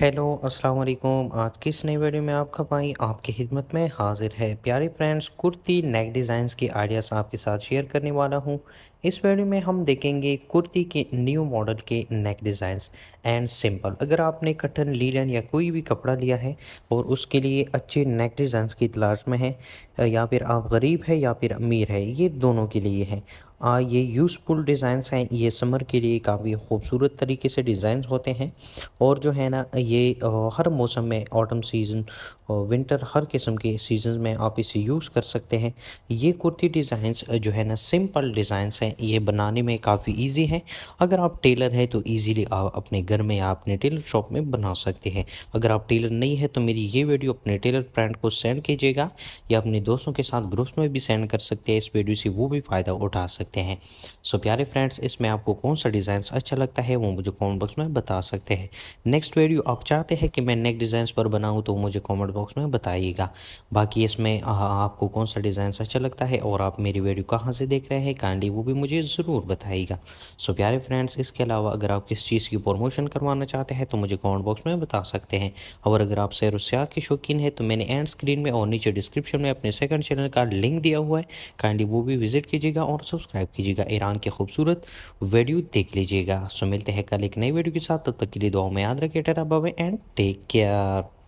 hello अस्सलाम वालेकुम आज की इस नई वीडियो में आपका भाई आपकी खिदमत में हाजिर है प्यारे फ्रेंड्स कुर्ती नेक डिज़ाइंस की आइडियाज़ आपके साथ शेयर करने वाला हूँ इस वीडियो में हम देखेंगे कुर्ती के न्यू मॉडल के नेक डिज़ाइंस एंड सिंपल अगर आपने कटन लीलन या कोई भी कपड़ा लिया है और उसके लिए अच्छे नेक डिज़ाइंस की तलाश में है या फिर आप गरीब है या फिर अमीर है ये दोनों के लिए है आ, ये यूज़फुल डिज़ाइंस हैं ये समर के लिए काफ़ी खूबसूरत तरीके से डिज़ाइंस होते हैं और जो है ना ये हर मौसम में ऑटम सीज़न विंटर हर किस्म के सीजन में आप इसे यूज़ कर सकते हैं ये कुर्ती डिज़ाइंस जो है ना सिंपल डिज़ाइंस हैं ये बनाने में काफ़ी ईजी हैं अगर आप टेलर हैं तो ईजीली आप अपने घर में या अपने टेलर शॉप में बना सकते हैं अगर आप टेलर नहीं है तो मेरी ये वीडियो अपने टेलर ब्रांड को सेंड कीजिएगा या अपने दोस्तों के साथ ग्रुप्स में भी सेंड कर सकते हैं इस वीडियो से वो भी फ़ायदा उठा सकते सकते हैं सो प्यारे फ्रेंड्स इसमें आपको कौन सा डिज़ाइन अच्छा लगता है वो मुझे कॉमेंट बॉक्स में बता सकते हैं नेक्स्ट वीडियो आप चाहते हैं कि मैं नेक डिजाइन पर बनाऊँ तो मुझे कॉमेंट बॉक्स में बताइएगा बाकी इसमें आपको कौन सा डिज़ाइन अच्छा लगता है और आप मेरी वीडियो कहाँ से देख रहे हैं कांडी वो भी मुझे ज़रूर बताइएगा सो प्यारे फ्रेंड्स इसके अलावा अगर आप किस चीज़ की प्रमोशन करवाना चाहते हैं तो मुझे कॉमेंट बॉक्स में बता सकते हैं और अगर आप सैर उसे के शौकीन है तो मैंने एंड स्क्रीन में और नीचे डिस्क्रिप्शन में अपने सेकंड चैनल का लिंक दिया हुआ है काइंडली वो भी विजिट कीजिएगा और सब्सक्राइब सब्सक्राइब कीजिएगा ईरान के खूबसूरत वीडियो देख लीजिएगा सो मिलते हैं कल एक नई वीडियो के साथ तब तक के लिए दुआओं में याद रखिए टेरा बाबे एंड टेक केयर